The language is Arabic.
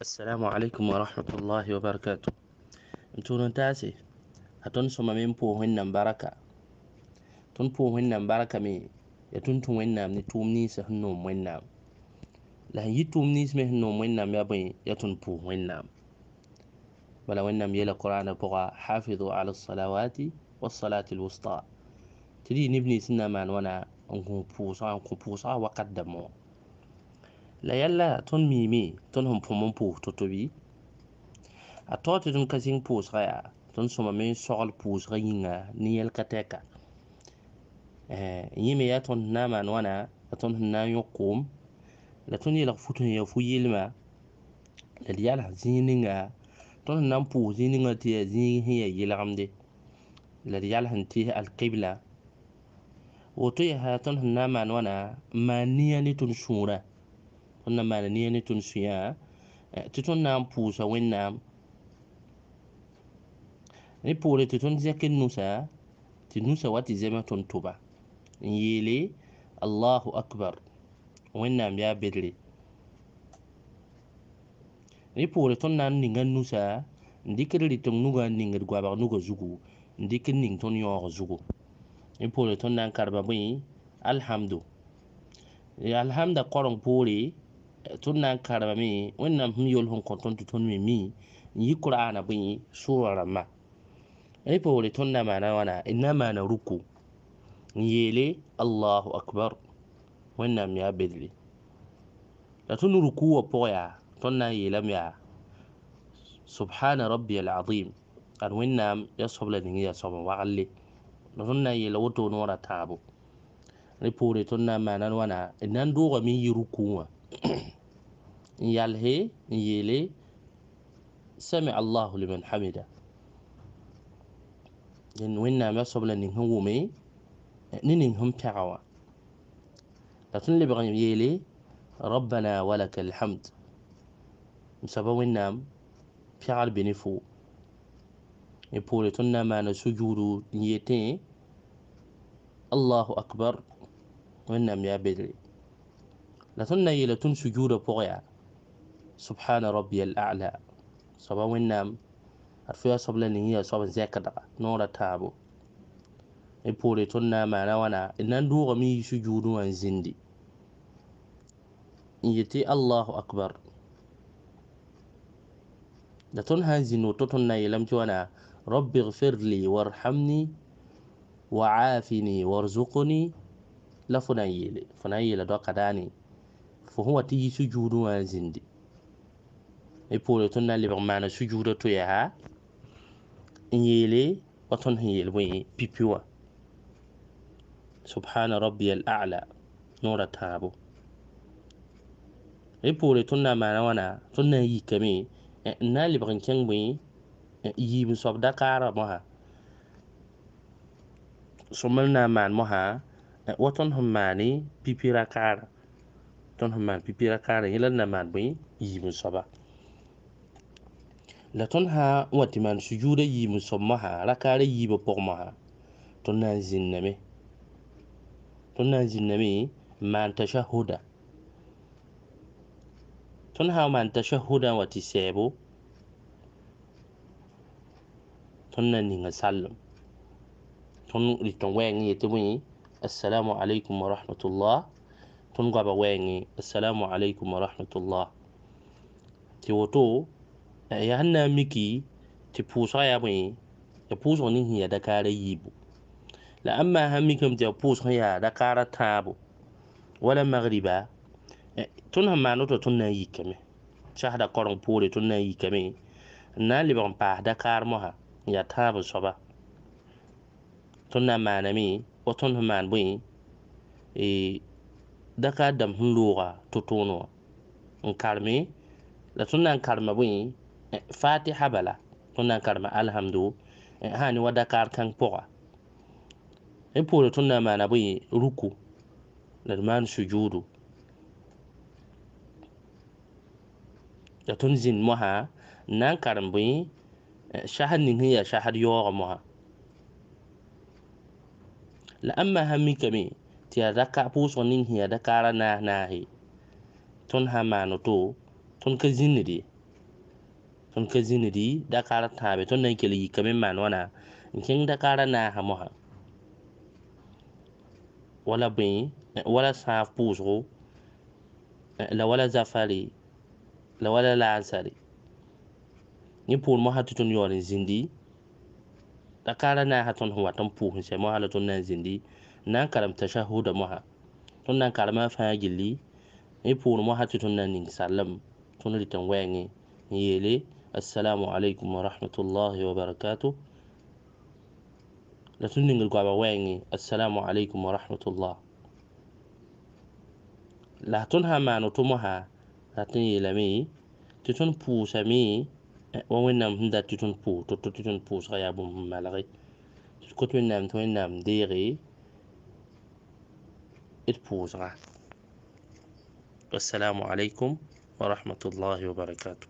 السلام عليكم ورحمة الله وبركاته انتون انتاسي هتون سوما مين بو هنن بركة تون بو هنن بركة مي يتون تون هنن ني توم نيس هنو مين نام لهن يتوم نيس مي هنو مين نام يابين يتون بو هنن بلا وين يلا قرآن بغا حافظوا على الصلوات والصلاة الوسطى تدي نبني سنة ما نوانا انكم بوصا انكم بوصا وقدموا la yɛlla tõnd miime ton sẽn pʋm n pʋʋs to-to a tao tɩ tõnd ka zĩng pʋʋsga yaa tõnd sõmame n sogl pʋʋsga yĩnga ni yel ka tɛka yẽ me yaa tõnd sẽn na n maan wãna la tõnd na n la tõnd yelg fu tõn yaa fu ma la d yaala zĩig ninga tõnd sẽn na n pʋʋs zĩig ninga tɩ yaa la d yal sẽn tɩ alkibla woto yaa tõnd sẽn na n maan wãna n maan tɩ na maana nia ne tõnd sũyã eh, tɩ tõnd na n pʋʋsa wẽnnaam ne poore tɩ tõnd zɛk nusa tɩ nusa wa tɩ zɛma tõnd tʋba n yeele allahu akbar wẽnnaam yaa bedre ne poore tõnd na n ninga nusa n dɩkd rɩ tɩ b nuga n ningd goabg nuga zugu n dɩk ning tõnd yõog zugu ne poore tõnd na n kareba bõe alhamdu alhamda kõreng poore tun na n karema me wẽnnaam sẽn yol sẽn kõ tõnd tɩ mi n yi kʋraana bõe sʋʋra rãmbã y poore tõnd na mana wãna d na ruku yele allahu akbar wannan mi abidli la tun ruku wã poya yaa tõnd na n yeelame yaa subhana rabbi alazim ad wẽnnaam yaa sob la ning yaa sob n wagl le la tõnd na n yeela wotone wã ra taabo na n wãna inna na ga mi yi ruku wã يلهي يلي سمع الله لمن حمده yin wẽnnaam yaa soab la ning sẽn wʋme ne ning sẽn pɛga wã la tõnd lebg n yeele rabbana walaka alhamd m soaba wẽnnaam pɛgl be ne fo y poore tõnd na n maana sujuudu n yeetẽ allahu akbar wẽnnaam yaa bedre نتنى يلتون سجود بقيا سبحان ربي الأعلى صبا وينام أرفيا صب لنيا صب زكاة نورا تابو إبوري تنى ما نوانا إنان دوغ مي سجود وان زندي يتي الله أكبر نتنى هنزينو تتنى يلم توانا رب اغفر لي وارحمني وعافني وارزقني لا فنايلي فنايلي fo hu wati yi sujudu wa zindi e pore ton na lebak mana sujuda to ya ha yele waton hin yele boy pipiwa subhana rabbiyal a'la nora tabo e pore ton na mana wana ton na yi kame na lebak kyan boy yi bi sob dakara mo ha sumal na man mo ha waton hun mani pipira kara tõnd sẽn maan pipi-rã kaarẽ yẽ la d na maan bõe yiib n soaba la tõnd sã n wa tɩ maan sujuudã yiib n sob masã rakaarã yiibã pʋgẽ masã tõnd na n zĩnname tõnd na n zĩnname n maan tasahoda tõnd sã n maan tasahoda n wa tɩ sɛɛbo tõnd na ninga sallem tõnd rɩ tõn wɛɛngẽ yetɩ bõe assalamu alaikum wa rahmatullah tun gwaba wengi assalamu alaikum wa rahmatullah ti woto ya hanna miki ti pusa ya mai ya puso ni hiya da kare yibu la amma ha miki ti puso ya da kare tabu wala magriba tun ha ma noto tun na yi kame shahada koron pore tun na yi kame na liban pa da kar mo ha ya tabu soba tun na manami o tun ha man bui da dam sẽn looga to-toone la tunan karma n karema fatiha bala tunan karma alhamdu hani wada kar kan poa e pour tunan d na ruku la man sujudu la tõnd zĩnd moha n na n karem bõe sasd ning sẽn la amma hammi kami ti raka puso nin hiya da kara na na he ton ha mano to ton ka zinidi ton ka zinidi da kara tabe ton nan kele kamin mano na kin da kara na ha mo ha wala bin wala sa puso la wala zafari la wala lansari ni pur mo ha tutun yorin zindi da kara na ha ton ho watan puhun sai mo ha ton nan zindi nan shahu da muha tun nan kalama fãa gilli ni pʋʋn muha tɩ tun nan ning sallem tun rɩt n wɛɛngẽ n yeele assalamu alaikum wa rahmatullahi wa barakatuh la tun ningr goaba wɛɛngẽ assalamu alaikum wa rahmatullah la tun ha n maan muha la tun yeelame tɩ tun mi wa wannan sẽn dat tun pu to tun pu yaa bũmb sẽn malge tɩ kot wẽnnaam tɩ wẽnnaam deege البوزعة والسلام عليكم ورحمة الله وبركاته